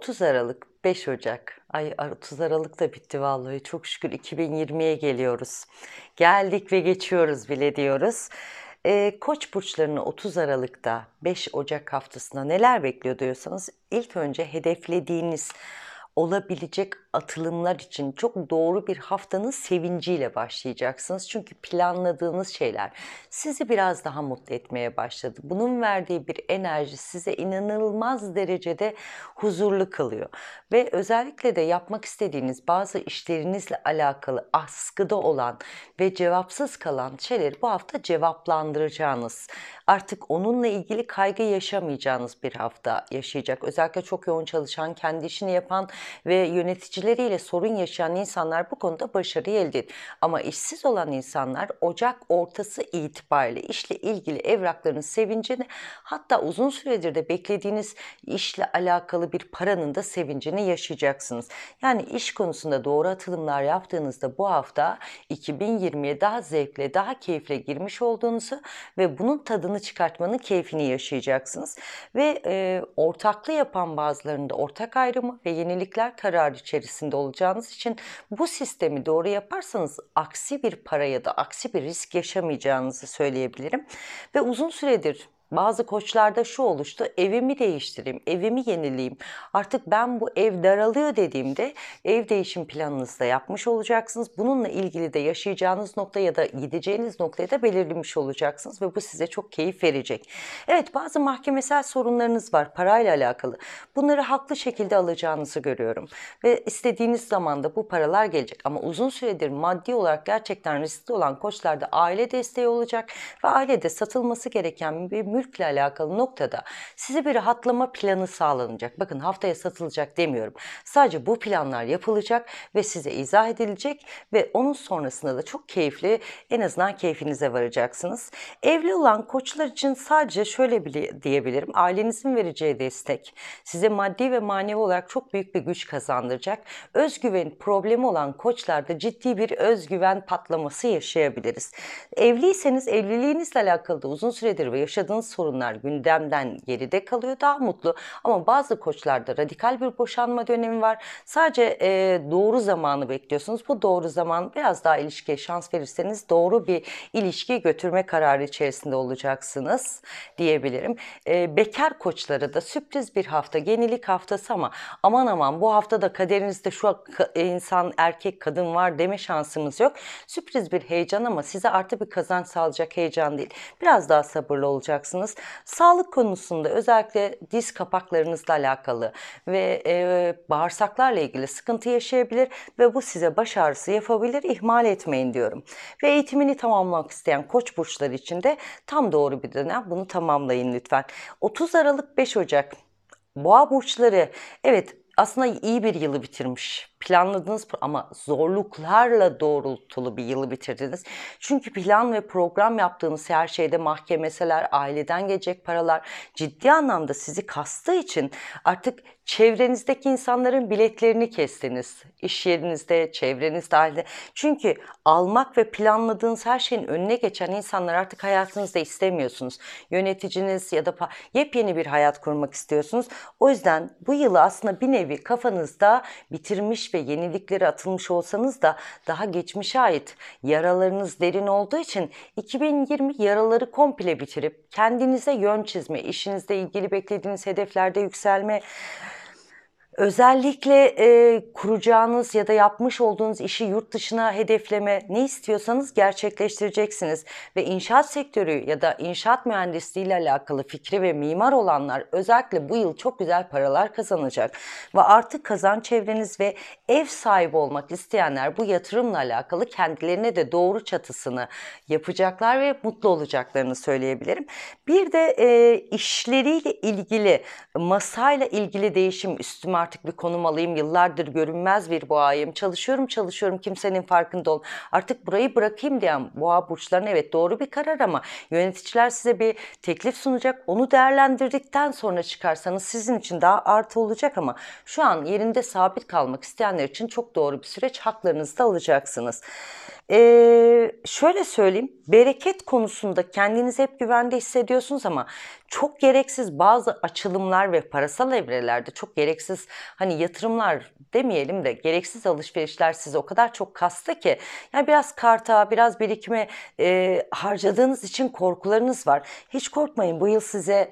30 Aralık, 5 Ocak. Ay 30 Aralık da bitti vallahi. Çok şükür 2020'ye geliyoruz. Geldik ve geçiyoruz bile diyoruz. E, Koç burçlarını 30 Aralık'ta 5 Ocak haftasında neler bekliyor diyorsanız ilk önce hedeflediğiniz olabilecek atılımlar için çok doğru bir haftanın sevinciyle başlayacaksınız. Çünkü planladığınız şeyler sizi biraz daha mutlu etmeye başladı. Bunun verdiği bir enerji size inanılmaz derecede huzurlu kılıyor. Ve özellikle de yapmak istediğiniz bazı işlerinizle alakalı askıda olan ve cevapsız kalan şeyleri bu hafta cevaplandıracağınız, artık onunla ilgili kaygı yaşamayacağınız bir hafta yaşayacak. Özellikle çok yoğun çalışan, kendi işini yapan ve yönetici işçileriyle sorun yaşayan insanlar bu konuda başarı elde ediyor. Ama işsiz olan insanlar Ocak ortası itibariyle işle ilgili evrakların sevincini hatta uzun süredir de beklediğiniz işle alakalı bir paranın da sevincini yaşayacaksınız. Yani iş konusunda doğru atılımlar yaptığınızda bu hafta 2020'ye daha zevkle, daha keyifle girmiş olduğunuzu ve bunun tadını çıkartmanın keyfini yaşayacaksınız. Ve e, ortaklı yapan bazılarında ortak ayrımı ve yenilikler karar içerisinde içerisinde olacağınız için bu sistemi doğru yaparsanız aksi bir para ya da aksi bir risk yaşamayacağınızı söyleyebilirim. Ve uzun süredir bazı koçlarda şu oluştu. Evimi değiştireyim, evimi yenileyim. Artık ben bu ev daralıyor dediğimde ev değişim planınızı da yapmış olacaksınız. Bununla ilgili de yaşayacağınız nokta ya da gideceğiniz noktaya da belirlemiş olacaksınız ve bu size çok keyif verecek. Evet bazı mahkemesel sorunlarınız var parayla alakalı. Bunları haklı şekilde alacağınızı görüyorum. Ve istediğiniz zamanda bu paralar gelecek. Ama uzun süredir maddi olarak gerçekten riskli olan koçlarda aile desteği olacak ve ailede satılması gereken bir mülkle alakalı noktada size bir rahatlama planı sağlanacak. Bakın haftaya satılacak demiyorum. Sadece bu planlar yapılacak ve size izah edilecek ve onun sonrasında da çok keyifli en azından keyfinize varacaksınız. Evli olan koçlar için sadece şöyle bile diyebilirim. Ailenizin vereceği destek size maddi ve manevi olarak çok büyük bir güç kazandıracak. Özgüven problemi olan koçlarda ciddi bir özgüven patlaması yaşayabiliriz. Evliyseniz evliliğinizle alakalı da uzun süredir ve yaşadığınız sorunlar gündemden geride kalıyor daha mutlu. Ama bazı koçlarda radikal bir boşanma dönemi var. Sadece e, doğru zamanı bekliyorsunuz. Bu doğru zaman biraz daha ilişkiye şans verirseniz doğru bir ilişki götürme kararı içerisinde olacaksınız diyebilirim. E, bekar koçlara da sürpriz bir hafta, yenilik haftası ama aman aman bu hafta da kaderinizde şu insan erkek kadın var deme şansımız yok. Sürpriz bir heyecan ama size artı bir kazanç sağlayacak heyecan değil. Biraz daha sabırlı olacaksınız yapacaksınız. Sağlık konusunda özellikle diz kapaklarınızla alakalı ve e, bağırsaklarla ilgili sıkıntı yaşayabilir ve bu size baş ağrısı yapabilir. İhmal etmeyin diyorum. Ve eğitimini tamamlamak isteyen koç burçları için de tam doğru bir dönem. Bunu tamamlayın lütfen. 30 Aralık 5 Ocak Boğa burçları evet aslında iyi bir yılı bitirmiş planladınız ama zorluklarla doğrultulu bir yılı bitirdiniz. Çünkü plan ve program yaptığınız her şeyde mahkemeseler, aileden gelecek paralar ciddi anlamda sizi kastığı için artık çevrenizdeki insanların biletlerini kestiniz. İş yerinizde, çevrenizde halde. Çünkü almak ve planladığınız her şeyin önüne geçen insanlar artık hayatınızda istemiyorsunuz. Yöneticiniz ya da yepyeni bir hayat kurmak istiyorsunuz. O yüzden bu yılı aslında bir nevi kafanızda bitirmiş ve yenilikleri atılmış olsanız da daha geçmişe ait yaralarınız derin olduğu için 2020 yaraları komple bitirip kendinize yön çizme, işinizle ilgili beklediğiniz hedeflerde yükselme, Özellikle e, kuracağınız ya da yapmış olduğunuz işi yurt dışına hedefleme ne istiyorsanız gerçekleştireceksiniz. Ve inşaat sektörü ya da inşaat mühendisliği ile alakalı fikri ve mimar olanlar özellikle bu yıl çok güzel paralar kazanacak. Ve artık kazan çevreniz ve ev sahibi olmak isteyenler bu yatırımla alakalı kendilerine de doğru çatısını yapacaklar ve mutlu olacaklarını söyleyebilirim. Bir de e, işleriyle ilgili masayla ilgili değişim üstüme artık bir konum alayım. Yıllardır görünmez bir boğayım. Çalışıyorum çalışıyorum kimsenin farkında ol. Artık burayı bırakayım diyen boğa burçlarına evet doğru bir karar ama yöneticiler size bir teklif sunacak. Onu değerlendirdikten sonra çıkarsanız sizin için daha artı olacak ama şu an yerinde sabit kalmak isteyenler için çok doğru bir süreç. Haklarınızı da alacaksınız. Ee, şöyle söyleyeyim, bereket konusunda kendiniz hep güvende hissediyorsunuz ama çok gereksiz bazı açılımlar ve parasal evrelerde çok gereksiz hani yatırımlar demeyelim de gereksiz alışverişler sizi o kadar çok kastı ki yani biraz karta, biraz birikime e, harcadığınız için korkularınız var. Hiç korkmayın bu yıl size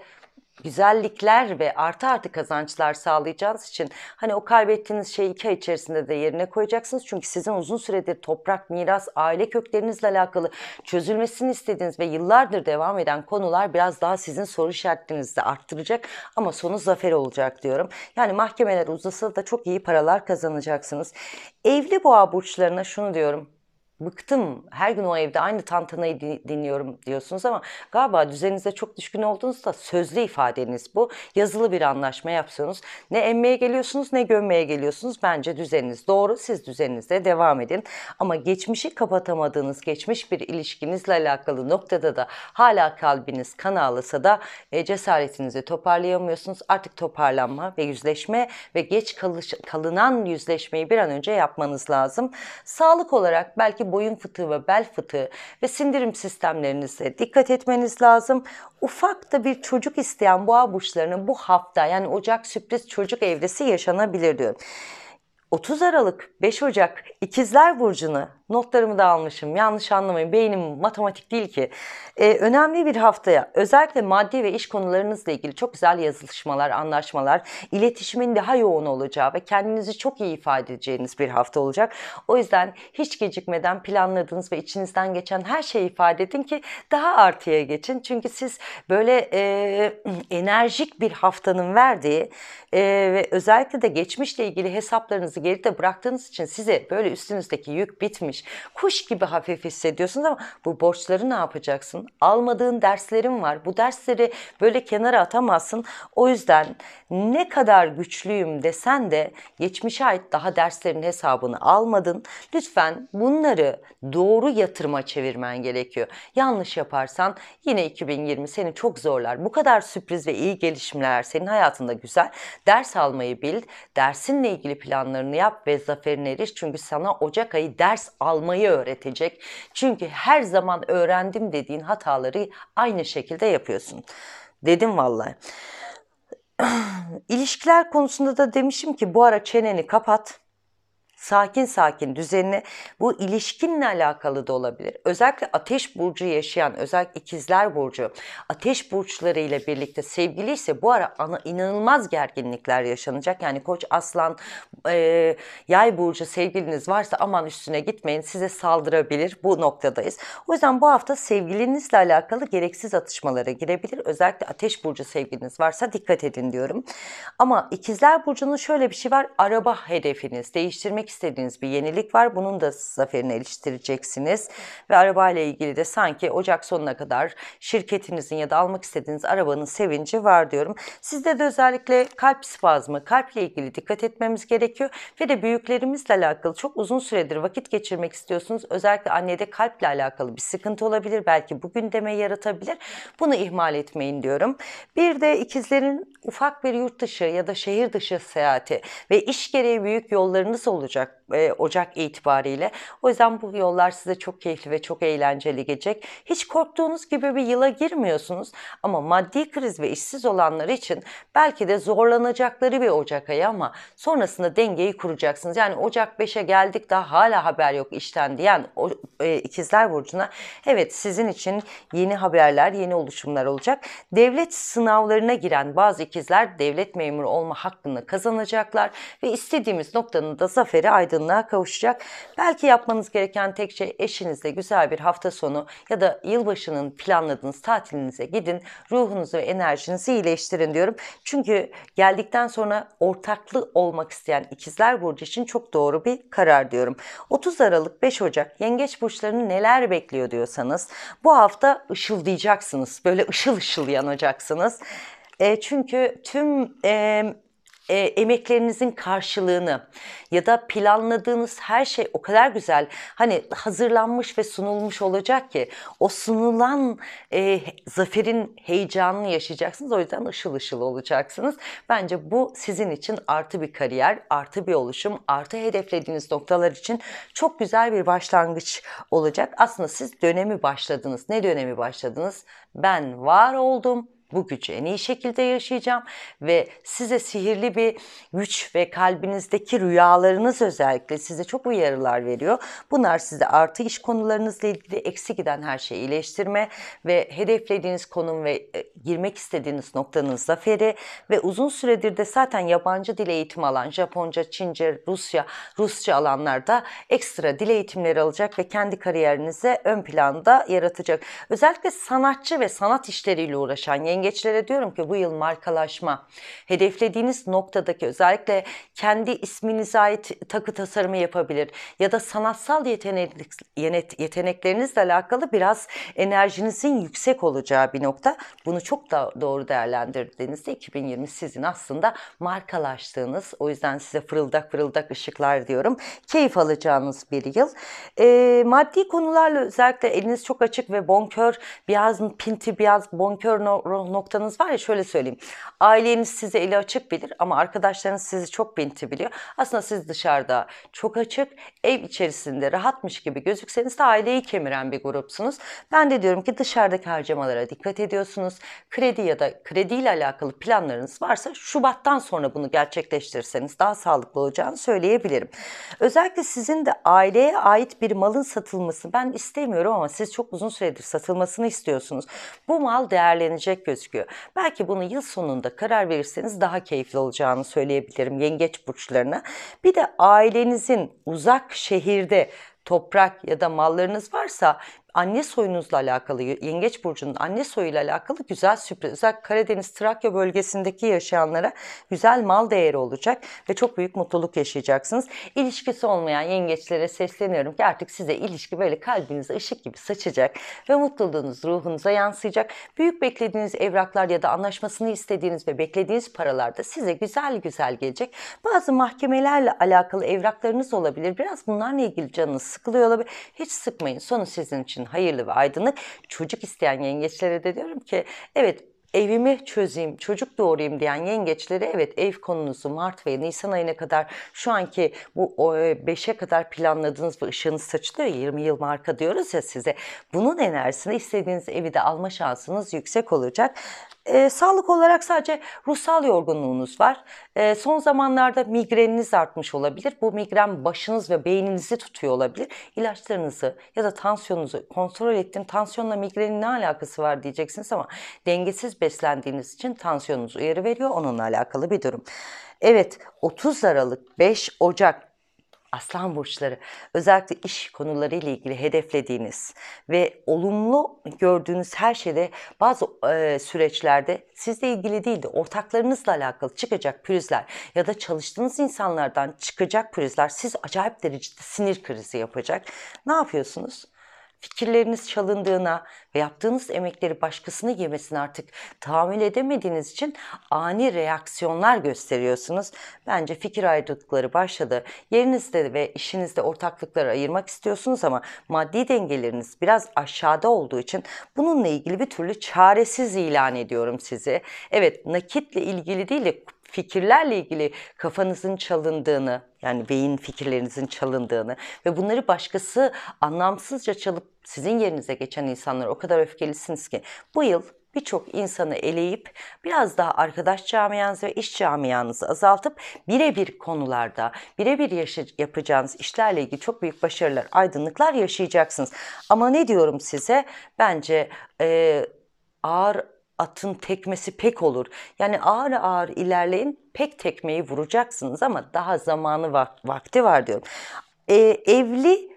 güzellikler ve artı artı kazançlar sağlayacağınız için hani o kaybettiğiniz şeyi iki ay içerisinde de yerine koyacaksınız. Çünkü sizin uzun süredir toprak, miras, aile köklerinizle alakalı çözülmesini istediğiniz ve yıllardır devam eden konular biraz daha sizin soru işaretlerinizi arttıracak ama sonu zafer olacak diyorum. Yani mahkemeler uzasa da çok iyi paralar kazanacaksınız. Evli boğa burçlarına şunu diyorum bıktım her gün o evde aynı tantanayı dinliyorum diyorsunuz ama galiba düzeninize çok düşkün olduğunuzda sözlü ifadeniz bu. Yazılı bir anlaşma yapsanız Ne emmeye geliyorsunuz ne gömmeye geliyorsunuz. Bence düzeniniz doğru. Siz düzeninizde devam edin. Ama geçmişi kapatamadığınız geçmiş bir ilişkinizle alakalı noktada da hala kalbiniz kan ağlasa da e, cesaretinizi toparlayamıyorsunuz. Artık toparlanma ve yüzleşme ve geç kalış, kalınan yüzleşmeyi bir an önce yapmanız lazım. Sağlık olarak belki boyun fıtığı ve bel fıtığı ve sindirim sistemlerinize dikkat etmeniz lazım. Ufak da bir çocuk isteyen boğa burçlarının bu hafta yani Ocak sürpriz çocuk evresi yaşanabilir diyorum. 30 Aralık 5 Ocak ikizler Burcu'nu Notlarımı da almışım. Yanlış anlamayın. Beynim matematik değil ki. Ee, önemli bir haftaya özellikle maddi ve iş konularınızla ilgili çok güzel yazılışmalar, anlaşmalar, iletişimin daha yoğun olacağı ve kendinizi çok iyi ifade edeceğiniz bir hafta olacak. O yüzden hiç gecikmeden planladığınız ve içinizden geçen her şeyi ifade edin ki daha artıya geçin. Çünkü siz böyle e, enerjik bir haftanın verdiği e, ve özellikle de geçmişle ilgili hesaplarınızı geride bıraktığınız için size böyle üstünüzdeki yük bitmiş verilmiş. Kuş gibi hafif hissediyorsunuz ama bu borçları ne yapacaksın? Almadığın derslerin var. Bu dersleri böyle kenara atamazsın. O yüzden ne kadar güçlüyüm desen de geçmişe ait daha derslerin hesabını almadın. Lütfen bunları doğru yatırıma çevirmen gerekiyor. Yanlış yaparsan yine 2020 seni çok zorlar. Bu kadar sürpriz ve iyi gelişmeler senin hayatında güzel. Ders almayı bil, dersinle ilgili planlarını yap ve zaferine eriş. Çünkü sana Ocak ayı ders almayı öğretecek. Çünkü her zaman öğrendim dediğin hataları aynı şekilde yapıyorsun. Dedim vallahi. İlişkiler konusunda da demişim ki bu ara çeneni kapat sakin sakin düzenini bu ilişkinle alakalı da olabilir. Özellikle ateş burcu yaşayan özellikle ikizler burcu ateş burçları ile birlikte sevgili ise bu ara ana, inanılmaz gerginlikler yaşanacak. Yani koç aslan e, yay burcu sevgiliniz varsa aman üstüne gitmeyin size saldırabilir bu noktadayız. O yüzden bu hafta sevgilinizle alakalı gereksiz atışmalara girebilir. Özellikle ateş burcu sevgiliniz varsa dikkat edin diyorum. Ama ikizler burcunun şöyle bir şey var araba hedefiniz değiştirmek istediğiniz bir yenilik var. Bunun da zaferini eleştireceksiniz Ve arabayla ilgili de sanki Ocak sonuna kadar şirketinizin ya da almak istediğiniz arabanın sevinci var diyorum. Sizde de özellikle kalp spazmı, kalple ilgili dikkat etmemiz gerekiyor. Ve de büyüklerimizle alakalı çok uzun süredir vakit geçirmek istiyorsunuz. Özellikle annede kalple alakalı bir sıkıntı olabilir. Belki bu gündeme yaratabilir. Bunu ihmal etmeyin diyorum. Bir de ikizlerin ufak bir yurt dışı ya da şehir dışı seyahati ve iş gereği büyük yollarınız olacak check e, Ocak itibariyle. O yüzden bu yollar size çok keyifli ve çok eğlenceli gelecek. Hiç korktuğunuz gibi bir yıla girmiyorsunuz ama maddi kriz ve işsiz olanlar için belki de zorlanacakları bir Ocak ayı ama sonrasında dengeyi kuracaksınız. Yani Ocak 5'e geldik daha hala haber yok işten diyen o, e, ikizler burcuna evet sizin için yeni haberler, yeni oluşumlar olacak. Devlet sınavlarına giren bazı ikizler devlet memuru olma hakkını kazanacaklar ve istediğimiz noktanın da zaferi aydın yakınlığa kavuşacak. Belki yapmanız gereken tek şey eşinizle güzel bir hafta sonu ya da yılbaşının planladığınız tatilinize gidin. Ruhunuzu ve enerjinizi iyileştirin diyorum. Çünkü geldikten sonra ortaklı olmak isteyen ikizler burcu için çok doğru bir karar diyorum. 30 Aralık 5 Ocak yengeç burçlarını neler bekliyor diyorsanız bu hafta ışıldayacaksınız. Böyle ışıl ışıl yanacaksınız. E, çünkü tüm e, e, emeklerinizin karşılığını ya da planladığınız her şey o kadar güzel hani hazırlanmış ve sunulmuş olacak ki o sunulan e, zaferin heyecanını yaşayacaksınız. O yüzden ışıl ışıl olacaksınız. Bence bu sizin için artı bir kariyer, artı bir oluşum, artı hedeflediğiniz noktalar için çok güzel bir başlangıç olacak. Aslında siz dönemi başladınız. Ne dönemi başladınız? Ben var oldum bu gücü en iyi şekilde yaşayacağım ve size sihirli bir güç ve kalbinizdeki rüyalarınız özellikle size çok uyarılar veriyor. Bunlar size artı iş konularınızla ilgili eksi giden her şeyi iyileştirme ve hedeflediğiniz konum ve e, girmek istediğiniz noktanın zaferi ve uzun süredir de zaten yabancı dil eğitim alan Japonca, Çince, Rusya, Rusça alanlarda ekstra dil eğitimleri alacak ve kendi kariyerinize ön planda yaratacak. Özellikle sanatçı ve sanat işleriyle uğraşan yengeçlere diyorum ki bu yıl markalaşma. Hedeflediğiniz noktadaki özellikle kendi isminize ait takı tasarımı yapabilir ya da sanatsal yetenek, yeteneklerinizle alakalı biraz enerjinizin yüksek olacağı bir nokta. Bunu çok da doğru değerlendirdiğinizde 2020 sizin aslında markalaştığınız o yüzden size fırıldak fırıldak ışıklar diyorum. Keyif alacağınız bir yıl. E, maddi konularla özellikle eliniz çok açık ve bonkör biraz pinti biraz bonkör noktanız var ya şöyle söyleyeyim. Aileniz size eli açık bilir ama arkadaşlarınız sizi çok binti biliyor. Aslında siz dışarıda çok açık, ev içerisinde rahatmış gibi gözükseniz de aileyi kemiren bir grupsunuz. Ben de diyorum ki dışarıdaki harcamalara dikkat ediyorsunuz. Kredi ya da krediyle alakalı planlarınız varsa Şubat'tan sonra bunu gerçekleştirirseniz daha sağlıklı olacağını söyleyebilirim. Özellikle sizin de aileye ait bir malın satılması ben istemiyorum ama siz çok uzun süredir satılmasını istiyorsunuz. Bu mal değerlenecek gözüküyor gözüküyor. Belki bunu yıl sonunda karar verirseniz daha keyifli olacağını söyleyebilirim yengeç burçlarına. Bir de ailenizin uzak şehirde toprak ya da mallarınız varsa anne soyunuzla alakalı, Yengeç Burcu'nun anne soyuyla alakalı güzel sürpriz. Özellikle Karadeniz, Trakya bölgesindeki yaşayanlara güzel mal değeri olacak ve çok büyük mutluluk yaşayacaksınız. İlişkisi olmayan yengeçlere sesleniyorum ki artık size ilişki böyle kalbinize ışık gibi saçacak ve mutluluğunuz ruhunuza yansıyacak. Büyük beklediğiniz evraklar ya da anlaşmasını istediğiniz ve beklediğiniz paralar da size güzel güzel gelecek. Bazı mahkemelerle alakalı evraklarınız olabilir. Biraz bunlarla ilgili canınız sıkılıyor olabilir. Hiç sıkmayın. Sonu sizin için hayırlı ve aydınlık. Çocuk isteyen yengeçlere de diyorum ki evet evimi çözeyim, çocuk doğurayım diyen yengeçlere evet ev konunuzu Mart ve Nisan ayına kadar şu anki bu 5'e kadar planladığınız ve ışığınız saçılıyor 20 yıl marka diyoruz ya size. Bunun enerjisini istediğiniz evi de alma şansınız yüksek olacak. E, sağlık olarak sadece ruhsal yorgunluğunuz var. E, son zamanlarda migreniniz artmış olabilir. Bu migren başınız ve beyninizi tutuyor olabilir. İlaçlarınızı ya da tansiyonunuzu kontrol ettim. Tansiyonla migrenin ne alakası var diyeceksiniz ama dengesiz beslendiğiniz için tansiyonunuz uyarı veriyor. Onunla alakalı bir durum. Evet 30 Aralık 5 Ocak aslan burçları özellikle iş konuları ile ilgili hedeflediğiniz ve olumlu gördüğünüz her şeyde bazı e, süreçlerde sizle ilgili değil de ortaklarınızla alakalı çıkacak pürüzler ya da çalıştığınız insanlardan çıkacak pürüzler siz acayip derecede sinir krizi yapacak. Ne yapıyorsunuz? fikirleriniz çalındığına ve yaptığınız emekleri başkasını yemesini artık tahammül edemediğiniz için ani reaksiyonlar gösteriyorsunuz. Bence fikir ayrılıkları başladı. Yerinizde ve işinizde ortaklıkları ayırmak istiyorsunuz ama maddi dengeleriniz biraz aşağıda olduğu için bununla ilgili bir türlü çaresiz ilan ediyorum sizi. Evet nakitle ilgili değil de fikirlerle ilgili kafanızın çalındığını, yani beyin fikirlerinizin çalındığını ve bunları başkası anlamsızca çalıp sizin yerinize geçen insanlar o kadar öfkelisiniz ki bu yıl birçok insanı eleyip biraz daha arkadaş camianızı ve iş camianızı azaltıp birebir konularda, birebir yapacağınız işlerle ilgili çok büyük başarılar, aydınlıklar yaşayacaksınız. Ama ne diyorum size? Bence e, ağır atın tekmesi pek olur. Yani ağır ağır ilerleyin pek tekmeyi vuracaksınız ama daha zamanı vakti var diyorum. E, evli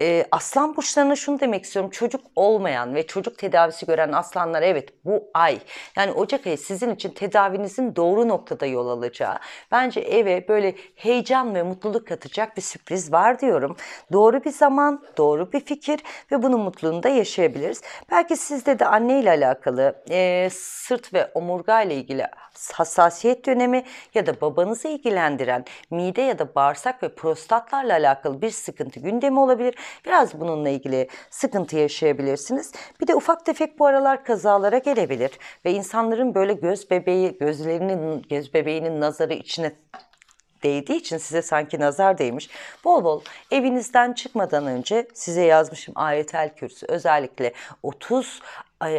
e, aslan burçlarına şunu demek istiyorum. Çocuk olmayan ve çocuk tedavisi gören aslanlar evet bu ay. Yani Ocak ayı sizin için tedavinizin doğru noktada yol alacağı. Bence eve böyle heyecan ve mutluluk katacak bir sürpriz var diyorum. Doğru bir zaman, doğru bir fikir ve bunun mutluluğunu da yaşayabiliriz. Belki sizde de anne ile alakalı e, sırt ve omurga ile ilgili hassasiyet dönemi ya da babanızı ilgilendiren mide ya da bağırsak ve prostatlarla alakalı bir sıkıntı gündemi olabilir. Biraz bununla ilgili sıkıntı yaşayabilirsiniz. Bir de ufak tefek bu aralar kazalara gelebilir ve insanların böyle göz bebeği, gözlerinin, göz bebeğinin nazarı içine değdiği için size sanki nazar değmiş. Bol bol evinizden çıkmadan önce size yazmışım ayetel kürsü özellikle 30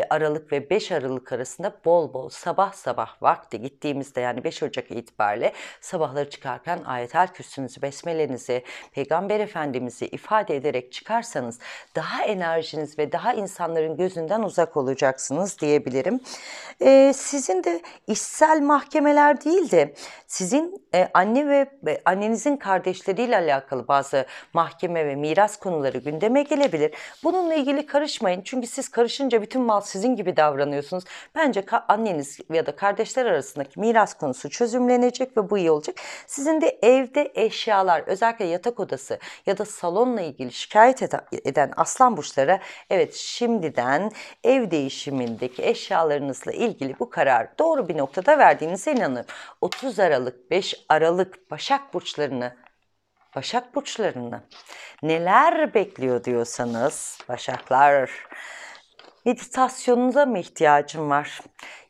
Aralık ve 5 Aralık arasında bol bol sabah sabah vakti gittiğimizde yani 5 Ocak itibariyle sabahları çıkarken ayetel kürsünüzü, besmelerinizi Peygamber Efendimiz'i ifade ederek çıkarsanız daha enerjiniz ve daha insanların gözünden uzak olacaksınız diyebilirim. Ee, sizin de işsel mahkemeler değil de sizin e, anne ve e, annenizin kardeşleriyle alakalı bazı mahkeme ve miras konuları gündeme gelebilir. Bununla ilgili karışmayın çünkü siz karışınca bütün mal sizin gibi davranıyorsunuz. Bence anneniz ya da kardeşler arasındaki miras konusu çözümlenecek ve bu iyi olacak. Sizin de evde eşyalar özellikle yatak odası ya da salonla ilgili şikayet eden aslan burçlara evet şimdiden ev değişimindeki eşyalarınızla ilgili bu karar doğru bir noktada verdiğinize inanıyorum. 30 Aralık 5 Aralık Başak burçlarını Başak burçlarını neler bekliyor diyorsanız Başaklar meditasyonuna mı ihtiyacın var?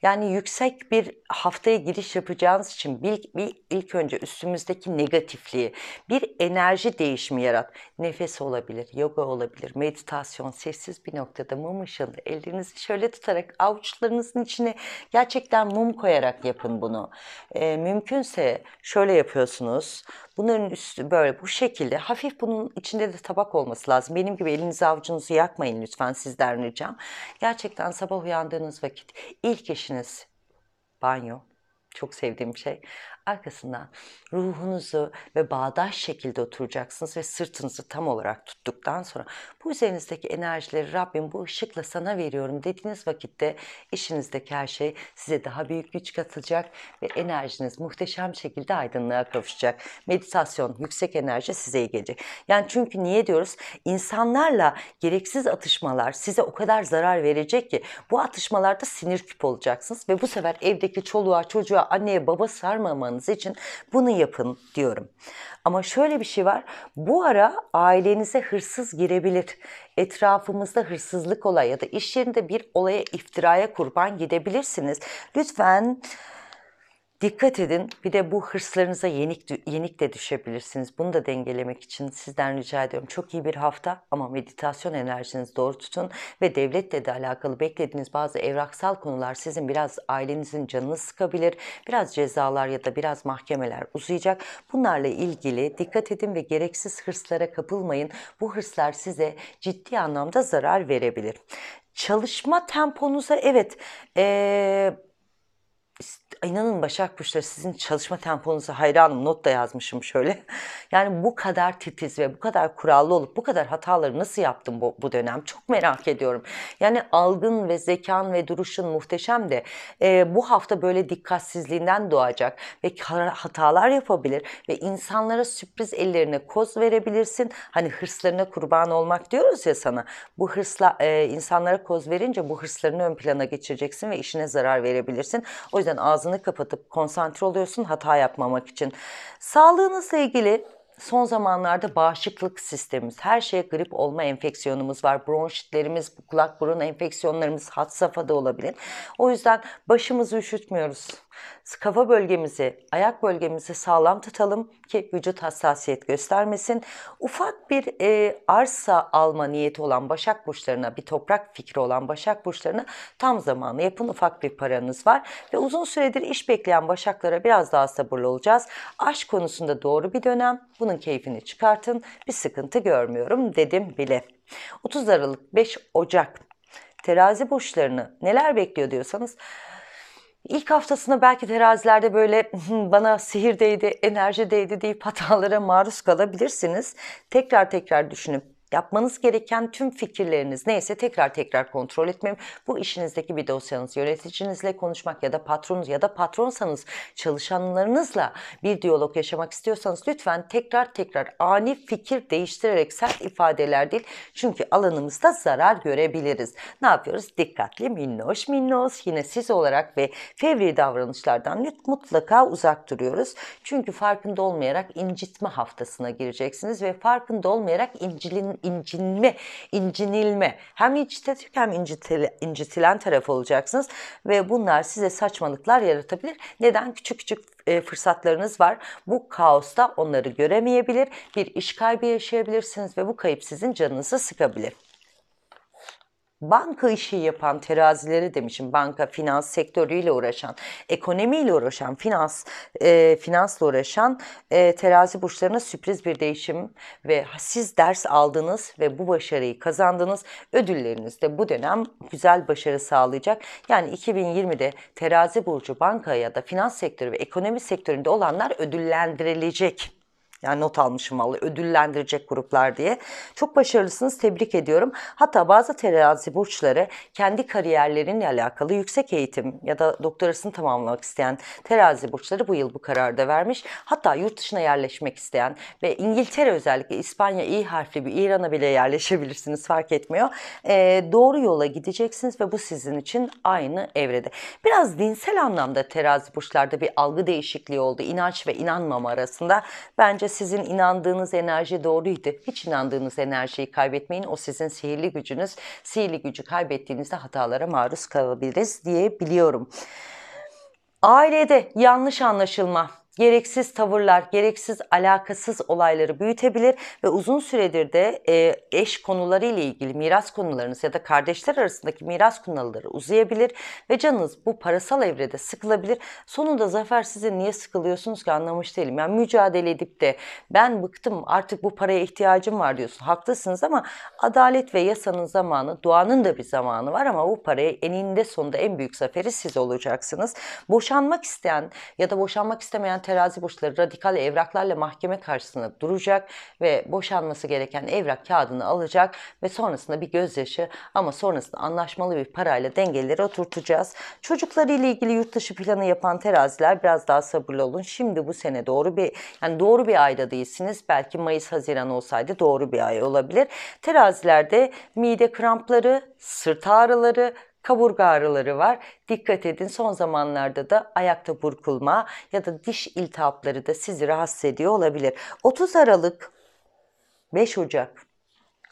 Yani yüksek bir haftaya giriş yapacağınız için bir, bir ilk önce üstümüzdeki negatifliği, bir enerji değişimi yarat. Nefes olabilir, yoga olabilir, meditasyon, sessiz bir noktada mum ışığında ellerinizi şöyle tutarak avuçlarınızın içine gerçekten mum koyarak yapın bunu. E, mümkünse şöyle yapıyorsunuz. Bunların üstü böyle bu şekilde hafif bunun içinde de tabak olması lazım. Benim gibi elinizi avucunuzu yakmayın lütfen sizden ricam. Gerçekten sabah uyandığınız vakit ilk işin bilirsiniz. Banyo. Çok sevdiğim şey. Arkasından ruhunuzu ve bağdaş şekilde oturacaksınız ve sırtınızı tam olarak tuttuktan sonra bu üzerinizdeki enerjileri Rabbim bu ışıkla sana veriyorum dediğiniz vakitte işinizdeki her şey size daha büyük güç katacak ve enerjiniz muhteşem şekilde aydınlığa kavuşacak. Meditasyon, yüksek enerji size iyi gelecek. Yani çünkü niye diyoruz? İnsanlarla gereksiz atışmalar size o kadar zarar verecek ki bu atışmalarda sinir küp olacaksınız ve bu sefer evdeki çoluğa, çocuğa, anneye, baba sarmamanız olacağınız için bunu yapın diyorum. Ama şöyle bir şey var. Bu ara ailenize hırsız girebilir. Etrafımızda hırsızlık olay ya da iş yerinde bir olaya iftiraya kurban gidebilirsiniz. Lütfen Dikkat edin bir de bu hırslarınıza yenik, yenik de düşebilirsiniz. Bunu da dengelemek için sizden rica ediyorum. Çok iyi bir hafta ama meditasyon enerjinizi doğru tutun ve devletle de alakalı beklediğiniz bazı evraksal konular sizin biraz ailenizin canını sıkabilir. Biraz cezalar ya da biraz mahkemeler uzayacak. Bunlarla ilgili dikkat edin ve gereksiz hırslara kapılmayın. Bu hırslar size ciddi anlamda zarar verebilir. Çalışma temponuza evet... Ee, inanın Başak Burçları sizin çalışma temponuzu hayranım. Not da yazmışım şöyle. Yani bu kadar titiz ve bu kadar kurallı olup bu kadar hataları nasıl yaptım bu, bu dönem? Çok merak ediyorum. Yani algın ve zekan ve duruşun muhteşem de e, bu hafta böyle dikkatsizliğinden doğacak ve hatalar yapabilir ve insanlara sürpriz ellerine koz verebilirsin. Hani hırslarına kurban olmak diyoruz ya sana. Bu hırsla e, insanlara koz verince bu hırslarını ön plana geçireceksin ve işine zarar verebilirsin. O yüzden ağzını kapatıp konsantre oluyorsun hata yapmamak için. Sağlığınızla ilgili son zamanlarda bağışıklık sistemimiz, her şeye grip olma enfeksiyonumuz var. Bronşitlerimiz, kulak burun enfeksiyonlarımız had safhada olabilir. O yüzden başımızı üşütmüyoruz. Kafa bölgemizi, ayak bölgemizi sağlam tutalım ki vücut hassasiyet göstermesin. Ufak bir e, arsa alma niyeti olan Başak Burçlarına, bir toprak fikri olan Başak Burçlarına tam zamanı yapın. Ufak bir paranız var ve uzun süredir iş bekleyen Başaklara biraz daha sabırlı olacağız. Aşk konusunda doğru bir dönem. Bunun keyfini çıkartın. Bir sıkıntı görmüyorum dedim bile. 30 Aralık 5 Ocak terazi burçlarını neler bekliyor diyorsanız İlk haftasında belki terazilerde böyle bana sihir değdi, enerji değdi deyip hatalara maruz kalabilirsiniz. Tekrar tekrar düşünüp yapmanız gereken tüm fikirleriniz neyse tekrar tekrar kontrol etmem. Bu işinizdeki bir dosyanız yöneticinizle konuşmak ya da patronunuz ya da patronsanız çalışanlarınızla bir diyalog yaşamak istiyorsanız lütfen tekrar tekrar ani fikir değiştirerek sert ifadeler değil. Çünkü alanımızda zarar görebiliriz. Ne yapıyoruz? Dikkatli minnoş minnoş yine siz olarak ve fevri davranışlardan mutlaka uzak duruyoruz. Çünkü farkında olmayarak incitme haftasına gireceksiniz ve farkında olmayarak incilin incinme, incinilme. Hem incitip hem incitil, incitilen taraf olacaksınız ve bunlar size saçmalıklar yaratabilir. Neden? Küçük küçük e, fırsatlarınız var. Bu kaosta onları göremeyebilir, bir iş kaybı yaşayabilirsiniz ve bu kayıp sizin canınızı sıkabilir banka işi yapan terazilere demişim banka finans sektörüyle uğraşan ekonomiyle uğraşan finans e, finansla uğraşan e, terazi burçlarına sürpriz bir değişim ve siz ders aldınız ve bu başarıyı kazandınız ödülleriniz de bu dönem güzel başarı sağlayacak yani 2020'de terazi burcu banka ya da finans sektörü ve ekonomi sektöründe olanlar ödüllendirilecek yani not almışım vallahi ödüllendirecek gruplar diye. Çok başarılısınız tebrik ediyorum. Hatta bazı terazi burçları kendi kariyerlerinle alakalı yüksek eğitim ya da doktorasını tamamlamak isteyen terazi burçları bu yıl bu da vermiş. Hatta yurt dışına yerleşmek isteyen ve İngiltere özellikle İspanya iyi harfli bir İran'a bile yerleşebilirsiniz fark etmiyor. Ee, doğru yola gideceksiniz ve bu sizin için aynı evrede. Biraz dinsel anlamda terazi burçlarda bir algı değişikliği oldu. İnanç ve inanmama arasında bence sizin inandığınız enerji doğruydu. Hiç inandığınız enerjiyi kaybetmeyin. O sizin sihirli gücünüz. Sihirli gücü kaybettiğinizde hatalara maruz kalabiliriz diye biliyorum. Ailede yanlış anlaşılma gereksiz tavırlar, gereksiz alakasız olayları büyütebilir ve uzun süredir de e, eş konuları ile ilgili miras konularınız ya da kardeşler arasındaki miras konuları uzayabilir ve canınız bu parasal evrede sıkılabilir. Sonunda Zafer size niye sıkılıyorsunuz ki anlamış değilim. Yani mücadele edip de ben bıktım artık bu paraya ihtiyacım var diyorsun. Haklısınız ama adalet ve yasanın zamanı, duanın da bir zamanı var ama bu paraya eninde sonunda en büyük zaferi siz olacaksınız. Boşanmak isteyen ya da boşanmak istemeyen terazi burçları radikal evraklarla mahkeme karşısında duracak ve boşanması gereken evrak kağıdını alacak ve sonrasında bir gözyaşı ama sonrasında anlaşmalı bir parayla dengeleri oturtacağız. Çocuklarıyla ilgili yurt dışı planı yapan teraziler biraz daha sabırlı olun. Şimdi bu sene doğru bir yani doğru bir ayda değilsiniz. Belki Mayıs Haziran olsaydı doğru bir ay olabilir. Terazilerde mide krampları, sırt ağrıları, kaburga ağrıları var. Dikkat edin son zamanlarda da ayakta burkulma ya da diş iltihapları da sizi rahatsız ediyor olabilir. 30 Aralık 5 Ocak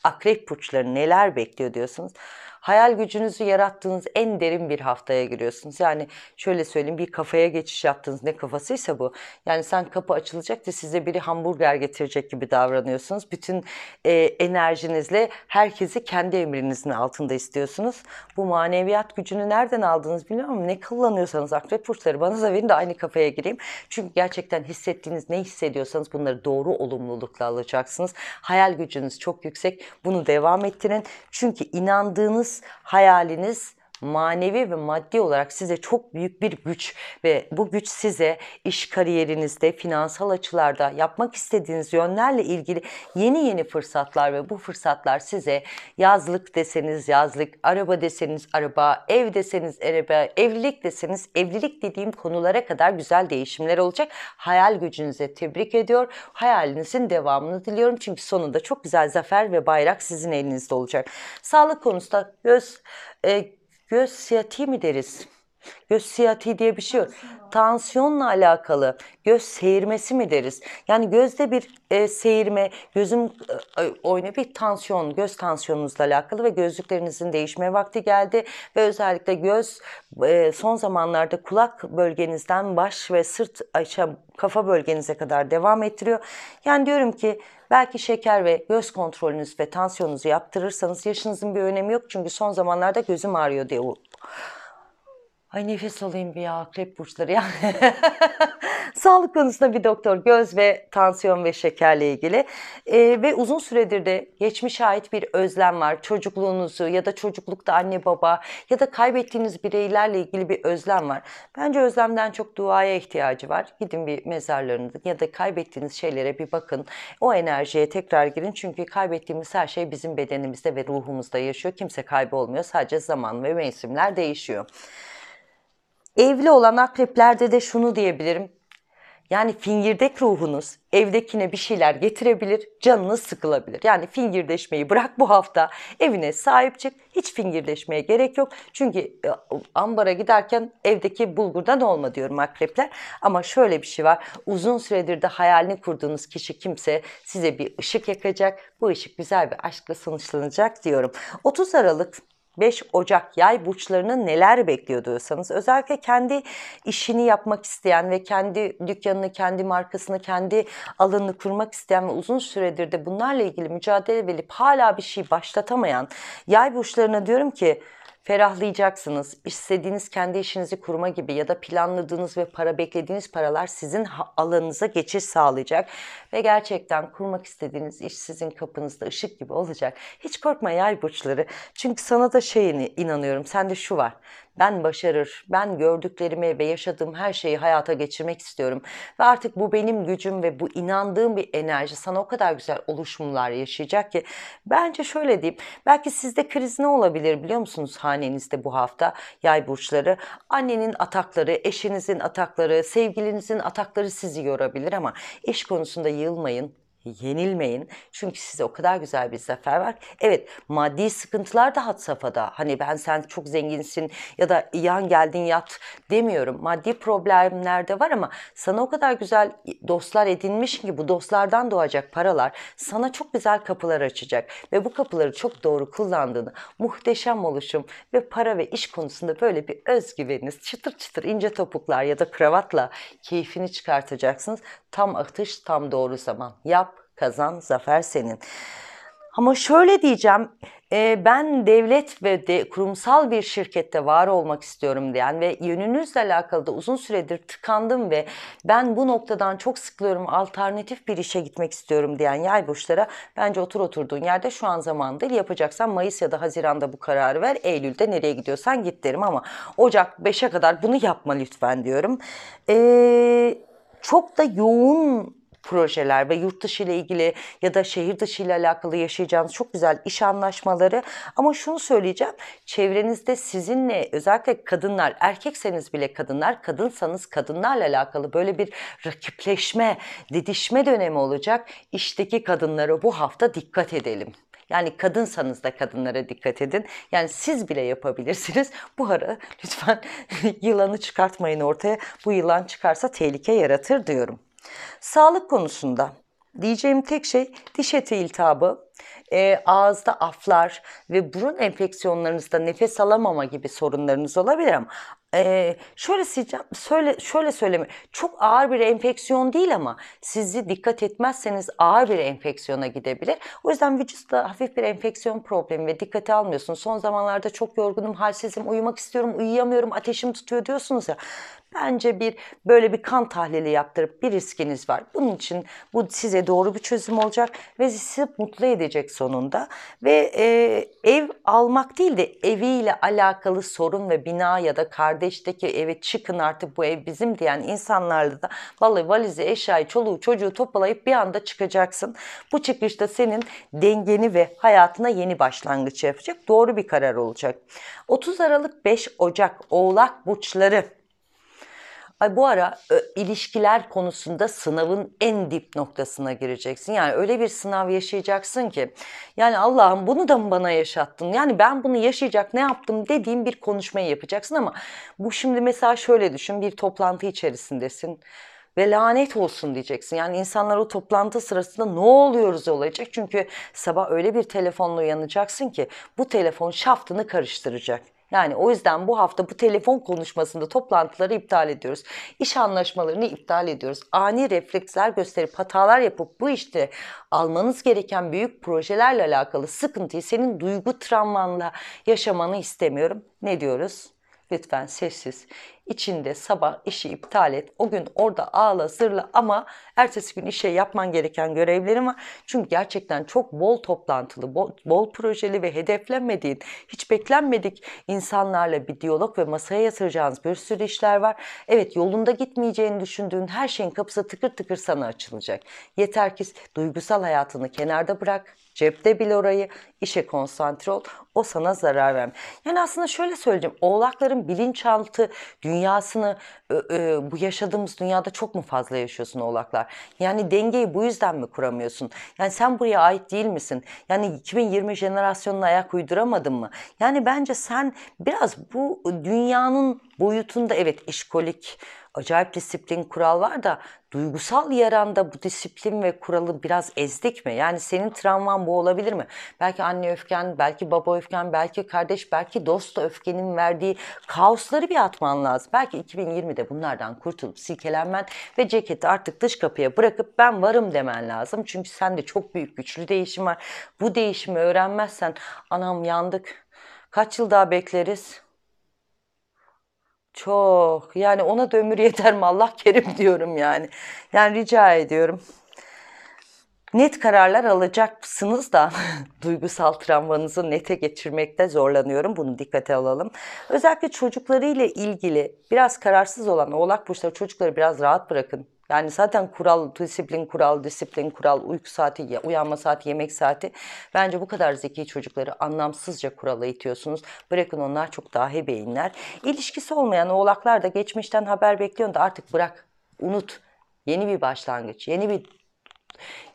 Akrep burçları neler bekliyor diyorsunuz hayal gücünüzü yarattığınız en derin bir haftaya giriyorsunuz. Yani şöyle söyleyeyim bir kafaya geçiş yaptığınız ne kafasıysa bu. Yani sen kapı açılacak da size biri hamburger getirecek gibi davranıyorsunuz. Bütün e, enerjinizle herkesi kendi emrinizin altında istiyorsunuz. Bu maneviyat gücünü nereden aldınız bilmiyorum ne kullanıyorsanız akrep burçları bana da verin de aynı kafaya gireyim. Çünkü gerçekten hissettiğiniz ne hissediyorsanız bunları doğru olumlulukla alacaksınız. Hayal gücünüz çok yüksek. Bunu devam ettirin. Çünkü inandığınız hayaliniz, manevi ve maddi olarak size çok büyük bir güç ve bu güç size iş kariyerinizde, finansal açılarda yapmak istediğiniz yönlerle ilgili yeni yeni fırsatlar ve bu fırsatlar size yazlık deseniz yazlık, araba deseniz araba, ev deseniz araba, evlilik deseniz evlilik dediğim konulara kadar güzel değişimler olacak. Hayal gücünüze tebrik ediyor. Hayalinizin devamını diliyorum. Çünkü sonunda çok güzel zafer ve bayrak sizin elinizde olacak. Sağlık konusunda göz e, Göz siyati mi deriz? Göz siyati diye bir şey yok. Tansiyonla alakalı göz seyirmesi mi deriz? Yani gözde bir e, seyirme, gözün e, e oyna bir tansiyon, göz tansiyonunuzla alakalı ve gözlüklerinizin değişme vakti geldi ve özellikle göz e, son zamanlarda kulak bölgenizden baş ve sırt aşağı şey, kafa bölgenize kadar devam ettiriyor. Yani diyorum ki Belki şeker ve göz kontrolünüz ve tansiyonunuzu yaptırırsanız yaşınızın bir önemi yok. Çünkü son zamanlarda gözüm ağrıyor diye Ay nefes alayım bir ya akrep burçları ya. Sağlık konusunda bir doktor göz ve tansiyon ve şekerle ilgili ee, ve uzun süredir de geçmişe ait bir özlem var. Çocukluğunuzu ya da çocuklukta anne baba ya da kaybettiğiniz bireylerle ilgili bir özlem var. Bence özlemden çok duaya ihtiyacı var. Gidin bir mezarlarınızı ya da kaybettiğiniz şeylere bir bakın. O enerjiye tekrar girin çünkü kaybettiğimiz her şey bizim bedenimizde ve ruhumuzda yaşıyor. Kimse kaybolmuyor sadece zaman ve mevsimler değişiyor. Evli olan akreplerde de şunu diyebilirim. Yani fingirdek ruhunuz evdekine bir şeyler getirebilir, canınız sıkılabilir. Yani fingirdeşmeyi bırak bu hafta, evine sahip çık, hiç fingirdeşmeye gerek yok. Çünkü e, ambara giderken evdeki bulgurdan olma diyorum akrepler. Ama şöyle bir şey var, uzun süredir de hayalini kurduğunuz kişi kimse size bir ışık yakacak, bu ışık güzel bir aşkla sonuçlanacak diyorum. 30 Aralık 5 Ocak yay burçlarını neler bekliyor diyorsanız özellikle kendi işini yapmak isteyen ve kendi dükkanını, kendi markasını, kendi alanını kurmak isteyen ve uzun süredir de bunlarla ilgili mücadele verip hala bir şey başlatamayan yay burçlarına diyorum ki ferahlayacaksınız. İstediğiniz kendi işinizi kurma gibi ya da planladığınız ve para beklediğiniz paralar sizin alanınıza geçiş sağlayacak ve gerçekten kurmak istediğiniz iş sizin kapınızda ışık gibi olacak. Hiç korkma yay burçları. Çünkü sana da şeyini inanıyorum. Sende şu var ben başarır, ben gördüklerimi ve yaşadığım her şeyi hayata geçirmek istiyorum. Ve artık bu benim gücüm ve bu inandığım bir enerji sana o kadar güzel oluşumlar yaşayacak ki. Bence şöyle diyeyim, belki sizde kriz ne olabilir biliyor musunuz hanenizde bu hafta yay burçları? Annenin atakları, eşinizin atakları, sevgilinizin atakları sizi yorabilir ama iş konusunda yılmayın yenilmeyin. Çünkü size o kadar güzel bir zafer var. Evet maddi sıkıntılar da had safhada. Hani ben sen çok zenginsin ya da yan geldin yat demiyorum. Maddi problemler de var ama sana o kadar güzel dostlar edinmiş ki bu dostlardan doğacak paralar sana çok güzel kapılar açacak. Ve bu kapıları çok doğru kullandığını muhteşem oluşum ve para ve iş konusunda böyle bir özgüveniniz çıtır çıtır ince topuklar ya da kravatla keyfini çıkartacaksınız. Tam atış tam doğru zaman. Yap kazan zafer senin. Ama şöyle diyeceğim e, ben devlet ve de, kurumsal bir şirkette var olmak istiyorum diyen ve yönünüzle alakalı da uzun süredir tıkandım ve ben bu noktadan çok sıkılıyorum alternatif bir işe gitmek istiyorum diyen yay burçlara bence otur oturduğun yerde şu an zaman değil yapacaksan Mayıs ya da Haziran'da bu kararı ver Eylül'de nereye gidiyorsan git derim ama Ocak 5'e kadar bunu yapma lütfen diyorum. E, çok da yoğun projeler ve yurt dışı ile ilgili ya da şehir dışı ile alakalı yaşayacağınız çok güzel iş anlaşmaları. Ama şunu söyleyeceğim. Çevrenizde sizinle özellikle kadınlar, erkekseniz bile kadınlar, kadınsanız kadınlarla alakalı böyle bir rakipleşme, didişme dönemi olacak. İşteki kadınlara bu hafta dikkat edelim. Yani kadınsanız da kadınlara dikkat edin. Yani siz bile yapabilirsiniz. Bu ara lütfen yılanı çıkartmayın ortaya. Bu yılan çıkarsa tehlike yaratır diyorum. Sağlık konusunda diyeceğim tek şey diş eti iltihabı, e, ağızda aflar ve burun enfeksiyonlarınızda nefes alamama gibi sorunlarınız olabilir ama e, şöyle söyle şöyle söyleme çok ağır bir enfeksiyon değil ama sizi dikkat etmezseniz ağır bir enfeksiyona gidebilir. O yüzden vücutta hafif bir enfeksiyon problemi ve dikkate almıyorsunuz. Son zamanlarda çok yorgunum, halsizim, uyumak istiyorum, uyuyamıyorum, ateşim tutuyor diyorsunuz ya. Bence bir böyle bir kan tahlili yaptırıp bir riskiniz var. Bunun için bu size doğru bir çözüm olacak ve sizi mutlu edecek sonunda. Ve e, ev almak değil de eviyle alakalı sorun ve bina ya da kardeşteki eve çıkın artık bu ev bizim diyen insanlarla da vallahi valizi, eşyayı, çoluğu, çocuğu toplayıp bir anda çıkacaksın. Bu çıkışta senin dengeni ve hayatına yeni başlangıç yapacak. Doğru bir karar olacak. 30 Aralık 5 Ocak Oğlak Burçları Ay bu ara ilişkiler konusunda sınavın en dip noktasına gireceksin. Yani öyle bir sınav yaşayacaksın ki yani Allah'ım bunu da mı bana yaşattın? Yani ben bunu yaşayacak ne yaptım dediğim bir konuşmayı yapacaksın ama bu şimdi mesela şöyle düşün bir toplantı içerisindesin ve lanet olsun diyeceksin. Yani insanlar o toplantı sırasında ne oluyoruz olacak. Çünkü sabah öyle bir telefonla uyanacaksın ki bu telefon şaftını karıştıracak. Yani o yüzden bu hafta bu telefon konuşmasında toplantıları iptal ediyoruz. İş anlaşmalarını iptal ediyoruz. Ani refleksler gösterip hatalar yapıp bu işte almanız gereken büyük projelerle alakalı sıkıntıyı senin duygu travmanla yaşamanı istemiyorum. Ne diyoruz? Lütfen sessiz. İçinde sabah işi iptal et. O gün orada ağla zırla ama Ertesi gün işe yapman gereken görevlerin var. Çünkü gerçekten çok bol toplantılı, bol, bol projeli ve hedeflenmediğin, hiç beklenmedik insanlarla bir diyalog ve masaya yatıracağınız bir sürü işler var. Evet yolunda gitmeyeceğini düşündüğün her şeyin kapısı tıkır tıkır sana açılacak. Yeter ki duygusal hayatını kenarda bırak, cepte bil orayı, işe konsantre ol. O sana zarar vermez. Yani aslında şöyle söyleyeceğim. Oğlakların bilinçaltı dünyasını bu yaşadığımız dünyada çok mu fazla yaşıyorsun oğlaklar? Yani dengeyi bu yüzden mi kuramıyorsun? Yani sen buraya ait değil misin? Yani 2020 jenerasyonuna ayak uyduramadın mı? Yani bence sen biraz bu dünyanın boyutunda evet işkolik acayip disiplin kural var da duygusal yaranda bu disiplin ve kuralı biraz ezdik mi? Yani senin travman bu olabilir mi? Belki anne öfken, belki baba öfken, belki kardeş, belki dost öfkenin verdiği kaosları bir atman lazım. Belki 2020'de bunlardan kurtulup silkelenmen ve ceketi artık dış kapıya bırakıp ben varım demen lazım. Çünkü sende çok büyük güçlü değişim var. Bu değişimi öğrenmezsen anam yandık. Kaç yıl daha bekleriz? Çok. Yani ona da ömür yeter mi Allah kerim diyorum yani. Yani rica ediyorum. Net kararlar alacaksınız da duygusal travmanızı nete geçirmekte zorlanıyorum. Bunu dikkate alalım. Özellikle çocuklarıyla ilgili biraz kararsız olan oğlak burçları çocukları biraz rahat bırakın. Yani zaten kural, disiplin kural, disiplin kural, uyku saati, uyanma saati, yemek saati. Bence bu kadar zeki çocukları anlamsızca kurala itiyorsunuz. Bırakın onlar çok dahi beyinler. İlişkisi olmayan oğlaklar da geçmişten haber bekliyorsun da artık bırak, unut. Yeni bir başlangıç, yeni bir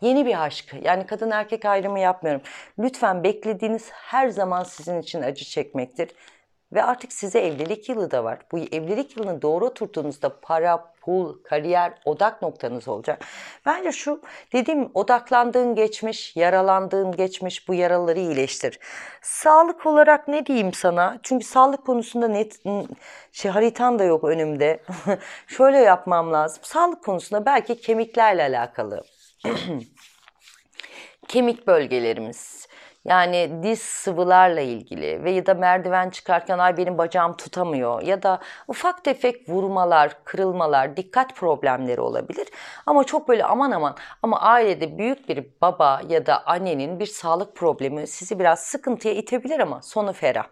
Yeni bir aşk. Yani kadın erkek ayrımı yapmıyorum. Lütfen beklediğiniz her zaman sizin için acı çekmektir. Ve artık size evlilik yılı da var. Bu evlilik yılını doğru oturttuğunuzda para, meşgul, kariyer odak noktanız olacak. Bence şu dediğim odaklandığın geçmiş, yaralandığın geçmiş bu yaraları iyileştir. Sağlık olarak ne diyeyim sana? Çünkü sağlık konusunda net şey haritan da yok önümde. Şöyle yapmam lazım. Sağlık konusunda belki kemiklerle alakalı. kemik bölgelerimiz, yani diz sıvılarla ilgili ve ya da merdiven çıkarken ay benim bacağım tutamıyor ya da ufak tefek vurmalar, kırılmalar, dikkat problemleri olabilir. Ama çok böyle aman aman ama ailede büyük bir baba ya da annenin bir sağlık problemi sizi biraz sıkıntıya itebilir ama sonu ferah.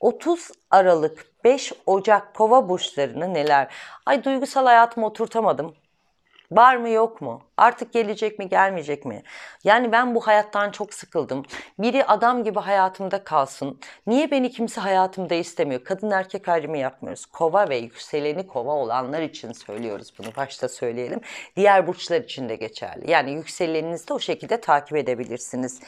30 Aralık 5 Ocak kova burçlarını neler? Ay duygusal hayatımı oturtamadım Var mı yok mu? Artık gelecek mi gelmeyecek mi? Yani ben bu hayattan çok sıkıldım. Biri adam gibi hayatımda kalsın. Niye beni kimse hayatımda istemiyor? Kadın erkek ayrımı yapmıyoruz. Kova ve yükseleni kova olanlar için söylüyoruz bunu başta söyleyelim. Diğer burçlar için de geçerli. Yani yükseleninizi de o şekilde takip edebilirsiniz.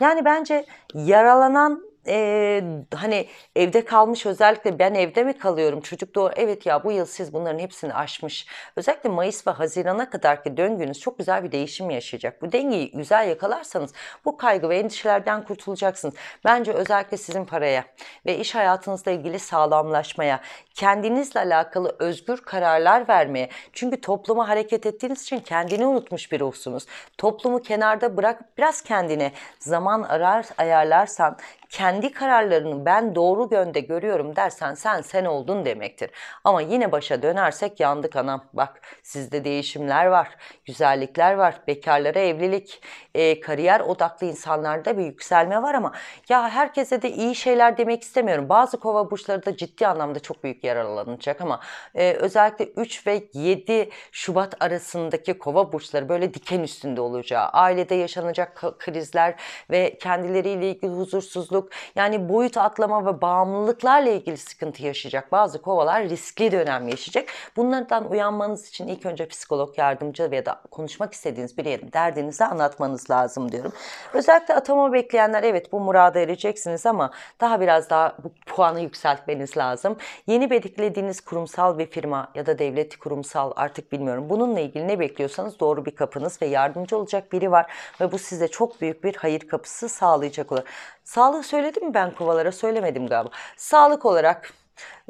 Yani bence yaralanan e, hani evde kalmış özellikle ben evde mi kalıyorum çocuk doğru evet ya bu yıl siz bunların hepsini aşmış. Özellikle Mayıs ve Haziran'a kadarki döngünüz çok güzel bir değişim yaşayacak. Bu dengeyi güzel yakalarsanız bu kaygı ve endişelerden kurtulacaksınız. Bence özellikle sizin paraya ve iş hayatınızla ilgili sağlamlaşmaya, kendinizle alakalı özgür kararlar vermeye. Çünkü topluma hareket ettiğiniz için kendini unutmuş bir ruhsunuz. Toplumu kenarda bırak biraz kendine zaman arar ayarlarsan kendi kararlarını ben doğru yönde görüyorum dersen sen sen oldun demektir. Ama yine başa dönersek yandık anam. Bak sizde değişimler var, güzellikler var, bekarlara evlilik, e, kariyer odaklı insanlarda bir yükselme var ama ya herkese de iyi şeyler demek istemiyorum. Bazı kova burçları da ciddi anlamda çok büyük yararlanacak ama e, özellikle 3 ve 7 Şubat arasındaki kova burçları böyle diken üstünde olacağı, ailede yaşanacak krizler ve kendileriyle ilgili huzursuzluk, uyuşukluk yani boyut atlama ve bağımlılıklarla ilgili sıkıntı yaşayacak. Bazı kovalar riskli dönem yaşayacak. Bunlardan uyanmanız için ilk önce psikolog yardımcı veya da konuşmak istediğiniz biri derdinizi anlatmanız lazım diyorum. Özellikle atama bekleyenler evet bu murada ereceksiniz ama daha biraz daha bu puanı yükseltmeniz lazım. Yeni bediklediğiniz kurumsal bir firma ya da devlet kurumsal artık bilmiyorum. Bununla ilgili ne bekliyorsanız doğru bir kapınız ve yardımcı olacak biri var ve bu size çok büyük bir hayır kapısı sağlayacak olur. Sağlık söyledim mi ben kovalara? Söylemedim galiba. Sağlık olarak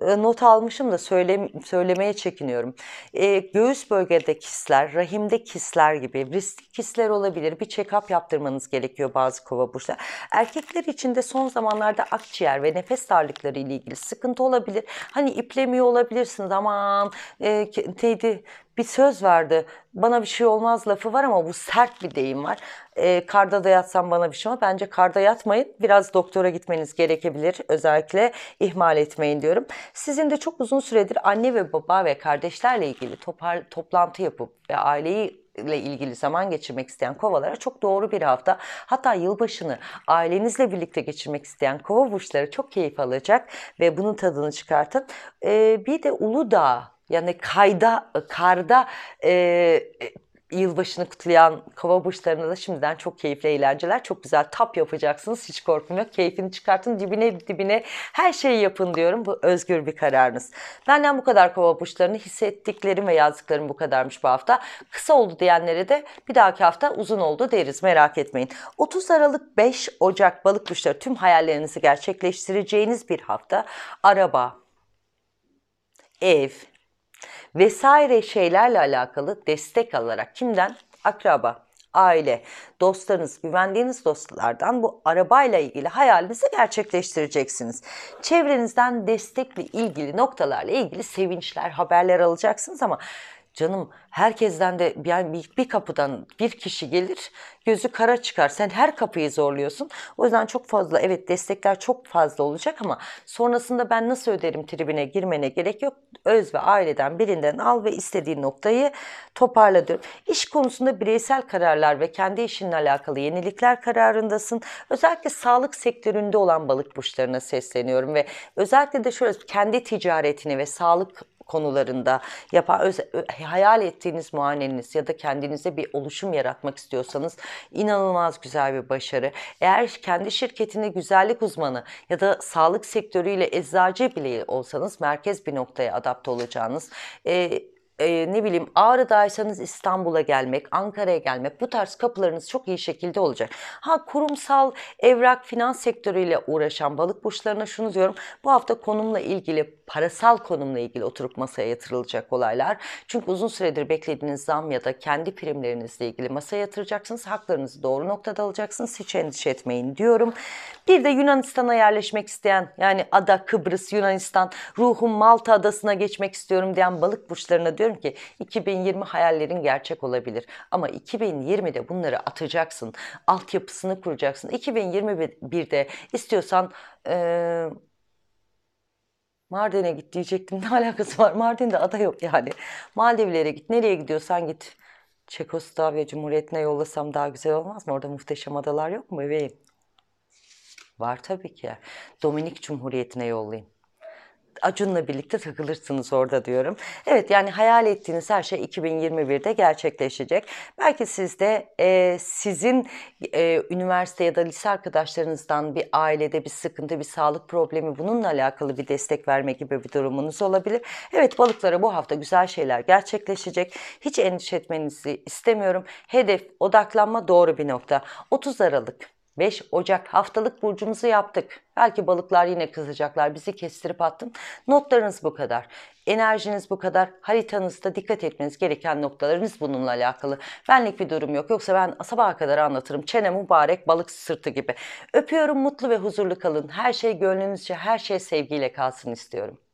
e, not almışım da söyle, söylemeye çekiniyorum. E, göğüs bölgede kisler, rahimde kisler gibi riskli kisler olabilir. Bir check-up yaptırmanız gerekiyor bazı kova burçlar. Erkekler için de son zamanlarda akciğer ve nefes darlıkları ile ilgili sıkıntı olabilir. Hani iplemiyor olabilirsiniz aman e, neydi bir söz verdi. Bana bir şey olmaz lafı var ama bu sert bir deyim var. E, karda da yatsam bana bir şey olmaz. Bence karda yatmayın. Biraz doktora gitmeniz gerekebilir. Özellikle ihmal etmeyin diyorum. Sizin de çok uzun süredir anne ve baba ve kardeşlerle ilgili topar, toplantı yapıp ve aileyi ile ilgili zaman geçirmek isteyen kovalara çok doğru bir hafta. Hatta yılbaşını ailenizle birlikte geçirmek isteyen kova burçları çok keyif alacak ve bunun tadını çıkartın. Ee, bir de Uludağ yani kayda, karda e, yılbaşını kutlayan kova burçlarına da şimdiden çok keyifli eğlenceler. Çok güzel tap yapacaksınız. Hiç korkum yok. Keyfini çıkartın. Dibine dibine her şeyi yapın diyorum. Bu özgür bir kararınız. Benden bu kadar kova burçlarını hissettiklerim ve yazdıklarım bu kadarmış bu hafta. Kısa oldu diyenlere de bir dahaki hafta uzun oldu deriz. Merak etmeyin. 30 Aralık 5 Ocak balık burçları tüm hayallerinizi gerçekleştireceğiniz bir hafta. Araba, ev, vesaire şeylerle alakalı destek alarak kimden? Akraba, aile, dostlarınız, güvendiğiniz dostlardan bu arabayla ilgili hayalinizi gerçekleştireceksiniz. Çevrenizden destekle ilgili noktalarla ilgili sevinçler, haberler alacaksınız ama Canım herkesten de yani bir, bir kapıdan bir kişi gelir gözü kara çıkar. Sen her kapıyı zorluyorsun. O yüzden çok fazla evet destekler çok fazla olacak ama sonrasında ben nasıl öderim tribine girmene gerek yok. Öz ve aileden birinden al ve istediğin noktayı toparla diyorum. İş konusunda bireysel kararlar ve kendi işinle alakalı yenilikler kararındasın. Özellikle sağlık sektöründe olan balık burçlarına sesleniyorum ve özellikle de şöyle kendi ticaretini ve sağlık konularında yapar, hayal ettiğiniz muayeneniz ya da kendinize bir oluşum yaratmak istiyorsanız inanılmaz güzel bir başarı. Eğer kendi şirketinde güzellik uzmanı ya da sağlık sektörüyle eczacı bile olsanız merkez bir noktaya adapte olacağınız e, e, ne bileyim Ağrı'daysanız İstanbul'a gelmek, Ankara'ya gelmek bu tarz kapılarınız çok iyi şekilde olacak. Ha kurumsal evrak finans sektörüyle uğraşan balık burçlarına şunu diyorum. Bu hafta konumla ilgili parasal konumla ilgili oturup masaya yatırılacak olaylar. Çünkü uzun süredir beklediğiniz zam ya da kendi primlerinizle ilgili masaya yatıracaksınız. Haklarınızı doğru noktada alacaksınız. Hiç endişe etmeyin diyorum. Bir de Yunanistan'a yerleşmek isteyen yani ada Kıbrıs Yunanistan ruhum Malta adasına geçmek istiyorum diyen balık burçlarına diyorum diyorum ki 2020 hayallerin gerçek olabilir ama 2020'de bunları atacaksın. Altyapısını kuracaksın. 2021'de istiyorsan ee, Mardin'e git diyecektim. Ne alakası var? Mardin'de ada yok yani. Maldivlere git. Nereye gidiyorsan git. Çekoslovakya Cumhuriyeti'ne yollasam daha güzel olmaz mı? Orada muhteşem adalar yok mu Evet Var tabii ki. Dominik Cumhuriyeti'ne yollayayım. Acun'la birlikte takılırsınız orada diyorum. Evet yani hayal ettiğiniz her şey 2021'de gerçekleşecek. Belki siz de e, sizin e, üniversite ya da lise arkadaşlarınızdan bir ailede bir sıkıntı, bir sağlık problemi bununla alakalı bir destek verme gibi bir durumunuz olabilir. Evet balıklara bu hafta güzel şeyler gerçekleşecek. Hiç endişe etmenizi istemiyorum. Hedef, odaklanma doğru bir nokta. 30 Aralık 5 Ocak haftalık burcumuzu yaptık. Belki balıklar yine kızacaklar. Bizi kestirip attım. Notlarınız bu kadar. Enerjiniz bu kadar. Haritanızda dikkat etmeniz gereken noktalarınız bununla alakalı. Benlik bir durum yok. Yoksa ben sabaha kadar anlatırım. Çene mübarek balık sırtı gibi. Öpüyorum mutlu ve huzurlu kalın. Her şey gönlünüzce, her şey sevgiyle kalsın istiyorum.